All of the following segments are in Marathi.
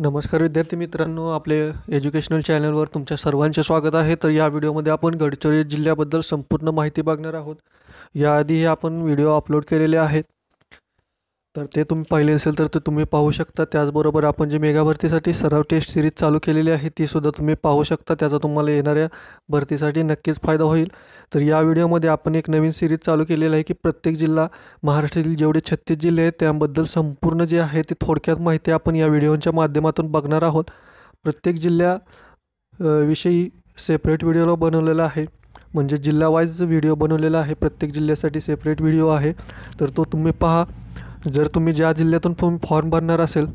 नमस्कार विद्यार्थी मित्रांनो आपले एज्युकेशनल चॅनलवर तुमच्या सर्वांचे स्वागत आहे तर या व्हिडिओमध्ये आपण गडचिरोली जिल्ह्याबद्दल संपूर्ण माहिती बघणार आहोत याआधीही आपण व्हिडिओ अपलोड केलेले आहेत तर ते तुम्ही पाहिले असेल तर ते तुम्ही पाहू शकता त्याचबरोबर आपण जी मेगा भरतीसाठी सराव टेस्ट सिरीज चालू केलेली आहे तीसुद्धा तुम्ही पाहू शकता त्याचा तुम्हाला येणाऱ्या भरतीसाठी नक्कीच फायदा होईल तर या व्हिडिओमध्ये आपण एक नवीन सिरीज चालू केलेली आहे की प्रत्येक जिल्हा महाराष्ट्रातील जेवढे छत्तीस जिल्हे आहेत त्याबद्दल संपूर्ण जे आहे ते थोडक्यात माहिती आपण या व्हिडिओच्या माध्यमातून बघणार आहोत प्रत्येक विषयी सेपरेट व्हिडिओला बनवलेला आहे म्हणजे जिल्हावाईज व्हिडिओ बनवलेला आहे प्रत्येक जिल्ह्यासाठी सेपरेट व्हिडिओ आहे तर तो तुम्ही पहा जर तुम्ही ज्या जिल्ह्यातून फॉर्म फॉर्म भरणार असेल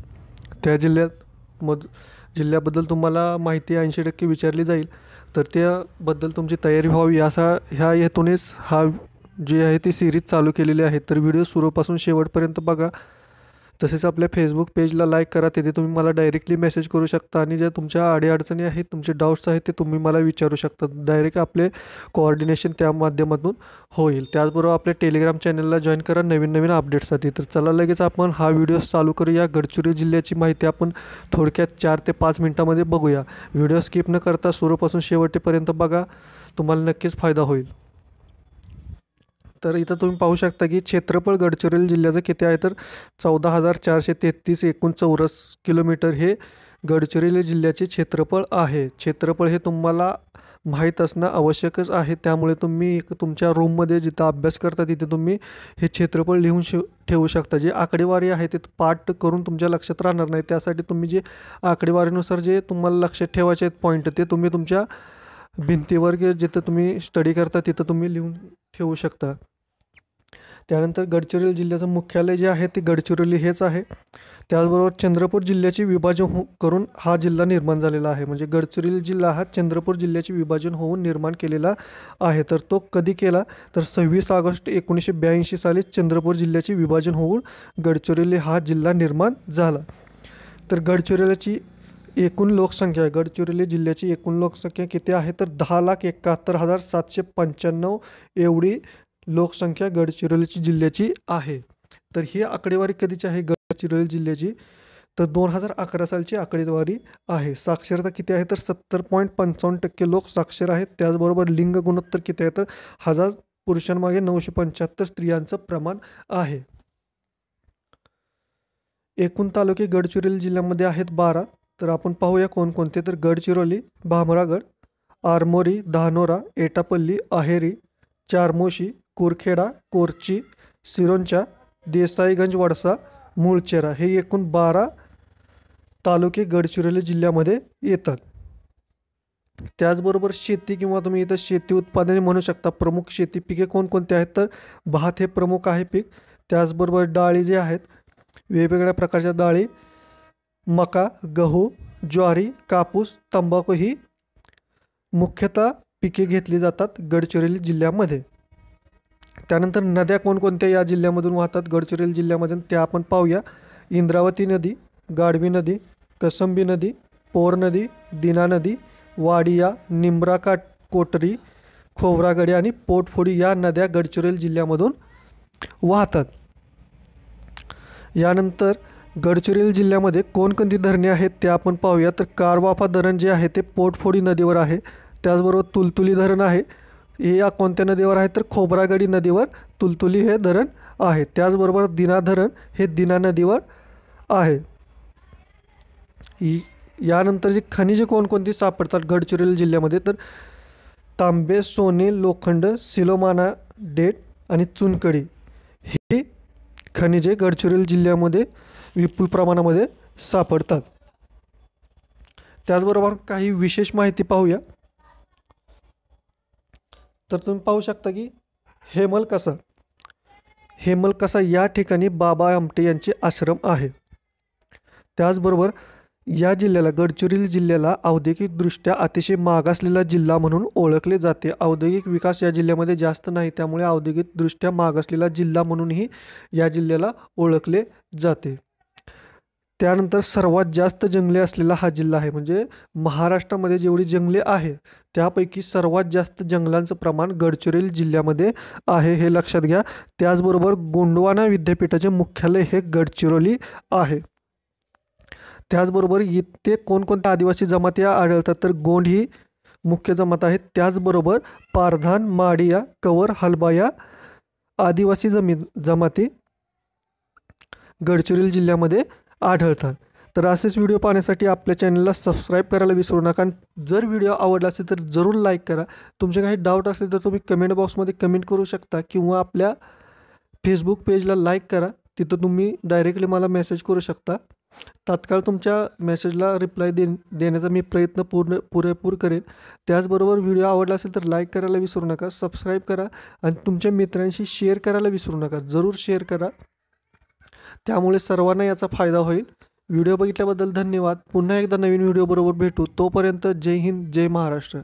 त्या जिल्ह्यात मध जिल्ह्याबद्दल तुम्हाला माहिती ऐंशी टक्के विचारली जाईल तर त्याबद्दल तुमची तयारी व्हावी असा ह्या हेतूनेच हा जी आहे ती सिरीज चालू केलेली आहे तर व्हिडिओ सुरूपासून शेवटपर्यंत बघा तसेच आपल्या फेसबुक पेजला लाईक करा तिथे तुम्ही मला डायरेक्टली मेसेज करू शकता आणि ज्या तुमच्या अडीअडचणी आहेत तुमचे डाऊट्स आहेत ते तुम्ही मला विचारू शकता डायरेक्ट आपले कोऑर्डिनेशन त्या माध्यमातून होईल त्याचबरोबर आपल्या टेलिग्राम चॅनलला जॉईन करा नवीन नवीन अपडेट्ससाठी तर चला लगेच आपण हा व्हिडिओ चालू करूया गडचिरोली जिल्ह्याची माहिती आपण थोडक्यात चार ते पाच मिनटामध्ये बघूया व्हिडिओ स्किप न करता सुरूपासून शेवटीपर्यंत बघा तुम्हाला नक्कीच फायदा होईल तर इथं तुम्ही पाहू शकता की क्षेत्रफळ गडचिरोली जिल्ह्याचं किती आहे तर चौदा हजार चारशे तेहतीस एकूण चौरस किलोमीटर हे गडचिरोली जिल्ह्याचे क्षेत्रफळ आहे क्षेत्रफळ हे तुम्हाला माहीत असणं आवश्यकच आहे त्यामुळे तुम्ही तुमच्या रूममध्ये जिथं अभ्यास करता तिथे तुम्ही हे क्षेत्रफळ लिहून शि ठेवू शकता जे आकडेवारी आहे ते पाठ करून तुमच्या लक्षात राहणार नाही त्यासाठी तुम्ही जे आकडेवारीनुसार जे तुम्हाला लक्षात ठेवायचे आहेत पॉईंट ते तुम्ही तुमच्या भिंतीवर जिथं तुम्ही स्टडी करता तिथं तुम्ही लिहून ठेवू शकता त्यानंतर गडचिरोली जिल्ह्याचं मुख्यालय जे आहे ते गडचिरोली हेच आहे त्याचबरोबर चंद्रपूर जिल्ह्याचे विभाजन हो करून हा जिल्हा निर्माण झालेला आहे म्हणजे गडचिरोली जिल्हा हा चंद्रपूर जिल्ह्याचे विभाजन होऊन निर्माण केलेला आहे तर तो कधी केला तर सव्वीस ऑगस्ट एकोणीसशे ब्याऐंशी साली चंद्रपूर जिल्ह्याचे विभाजन होऊन गडचिरोली हा जिल्हा निर्माण झाला तर गडचिरोलीची एकूण लोकसंख्या गडचिरोली जिल्ह्याची एकूण लोकसंख्या किती आहे तर दहा लाख एकाहत्तर हजार सातशे पंच्याण्णव एवढी लोकसंख्या गडचिरोलीची जिल्ह्याची आहे तर ही आकडेवारी कधीची आहे गडचिरोली जिल्ह्याची तर दोन हजार अकरा सालची आकडेवारी आहे साक्षरता किती आहे तर सत्तर पॉईंट पंचावन्न टक्के लोक साक्षर आहेत त्याचबरोबर लिंग गुणोत्तर किती आहे तर हजार पुरुषांमागे नऊशे पंच्याहत्तर स्त्रियांचं प्रमाण आहे एकूण तालुके गडचिरोली जिल्ह्यामध्ये आहेत बारा तर आपण पाहूया कोणकोणते तर गडचिरोली भामरागड आरमोरी धानोरा एटापल्ली आहेरी चारमोशी कुरखेडा कोरची सिरोंचा देसाईगंज वडसा मूळचेरा हे एकूण बारा तालुके गडचिरोली जिल्ह्यामध्ये येतात त्याचबरोबर शेती किंवा तुम्ही इथं शेती उत्पादने म्हणू शकता प्रमुख शेती पिके कोणकोणती आहेत तर भात हे प्रमुख आहे पीक त्याचबरोबर डाळी जे आहेत वेगवेगळ्या प्रकारच्या डाळी मका गहू ज्वारी कापूस तंबाखू ही मुख्यतः पिके घेतली जातात गडचिरोली जिल्ह्यामध्ये त्यानंतर नद्या कोणकोणत्या या जिल्ह्यामधून वाहतात गडचिरोली जिल्ह्यामध्ये त्या आपण पाहूया इंद्रावती नदी गाढवी नदी कसंबी नदी पोर नदी दिना नदी वाडिया निंब्राका कोटरी खोबरागडी आणि पोटफोडी या नद्या गडचिरोली जिल्ह्यामधून वाहतात यानंतर गडचिरोली जिल्ह्यामध्ये कोणकोणती धरणे आहेत ते आपण पाहूया तर कारवाफा धरण जे आहे ते पोटफोडी नदीवर आहे त्याचबरोबर तुलतुली धरण आहे हे या कोणत्या नदीवर आहे तर खोबरागडी नदीवर तुलतुली हे धरण आहे त्याचबरोबर दिना धरण हे दिना नदीवर आहे यानंतर जी खनिजे कोणकोणती सापडतात गडचिरोली जिल्ह्यामध्ये तर तांबे सोने लोखंड सिलोमाना डेट आणि चुनकडी ही खनिजे गडचिरोली जिल्ह्यामध्ये विपुल प्रमाणामध्ये सापडतात त्याचबरोबर काही विशेष माहिती पाहूया तर तुम्ही पाहू शकता की हेमल कसा हेमल कसा या ठिकाणी बाबा आमटे यांचे आश्रम आहे त्याचबरोबर या जिल्ह्याला गडचिरोली जिल्ह्याला औद्योगिकदृष्ट्या अतिशय मागासलेला जिल्हा म्हणून ओळखले जाते औद्योगिक विकास या जिल्ह्यामध्ये जास्त नाही त्यामुळे औद्योगिकदृष्ट्या मागासलेला जिल्हा म्हणूनही या जिल्ह्याला ओळखले जाते त्यानंतर सर्वात जास्त जंगले असलेला हा जिल्हा आहे म्हणजे महाराष्ट्रामध्ये जेवढी जंगले आहे त्यापैकी सर्वात जास्त जंगलांचं प्रमाण गडचिरोली जिल्ह्यामध्ये आहे हे लक्षात घ्या त्याचबरोबर गोंडवाना विद्यापीठाचे मुख्यालय हे गडचिरोली आहे त्याचबरोबर इथे कोणकोणत्या आदिवासी जमाती आढळतात तर गोंड ही मुख्य जमात आहे त्याचबरोबर पारधान माडिया कवर हलबाया आदिवासी जमीन जमाती गडचिरोली जिल्ह्यामध्ये आढळतात तर असेच व्हिडिओ पाहण्यासाठी आपल्या चॅनलला सबस्क्राईब करायला विसरू नका जर व्हिडिओ आवडला असेल तर जरूर लाईक करा तुमचे काही डाऊट असेल तर तुम्ही कमेंट बॉक्समध्ये कमेंट करू शकता किंवा आपल्या फेसबुक पेजला लाईक करा तिथं तुम्ही डायरेक्टली मला मेसेज करू शकता तात्काळ तुमच्या मेसेजला रिप्लाय दे देण्याचा मी प्रयत्न पूर्ण पुरेपूर करेन त्याचबरोबर व्हिडिओ आवडला असेल तर लाईक करायला विसरू नका सबस्क्राईब करा आणि तुमच्या मित्रांशी शेअर करायला विसरू नका जरूर शेअर करा त्यामुळे सर्वांना याचा फायदा होईल व्हिडिओ बघितल्याबद्दल धन्यवाद पुन्हा एकदा नवीन व्हिडिओबरोबर भेटू तोपर्यंत जय हिंद जय महाराष्ट्र